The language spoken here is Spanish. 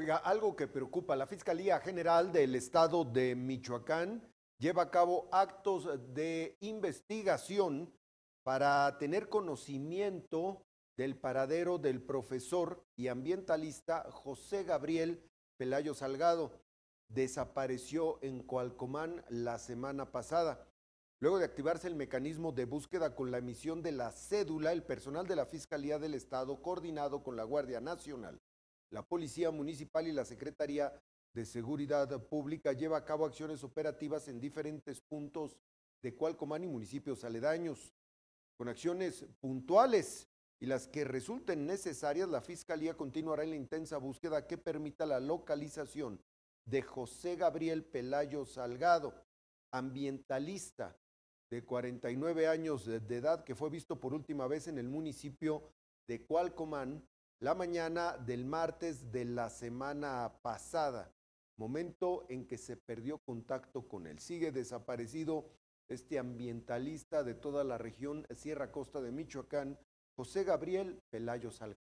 Oiga, algo que preocupa, la Fiscalía General del Estado de Michoacán lleva a cabo actos de investigación para tener conocimiento del paradero del profesor y ambientalista José Gabriel Pelayo Salgado. Desapareció en Coalcomán la semana pasada. Luego de activarse el mecanismo de búsqueda con la emisión de la cédula, el personal de la Fiscalía del Estado, coordinado con la Guardia Nacional, la Policía Municipal y la Secretaría de Seguridad Pública lleva a cabo acciones operativas en diferentes puntos de Cualcomán y municipios aledaños, con acciones puntuales y las que resulten necesarias, la Fiscalía continuará en la intensa búsqueda que permita la localización de José Gabriel Pelayo Salgado, ambientalista de 49 años de edad, que fue visto por última vez en el municipio de Cualcomán la mañana del martes de la semana pasada, momento en que se perdió contacto con él. Sigue desaparecido este ambientalista de toda la región Sierra Costa de Michoacán, José Gabriel Pelayo Salgado.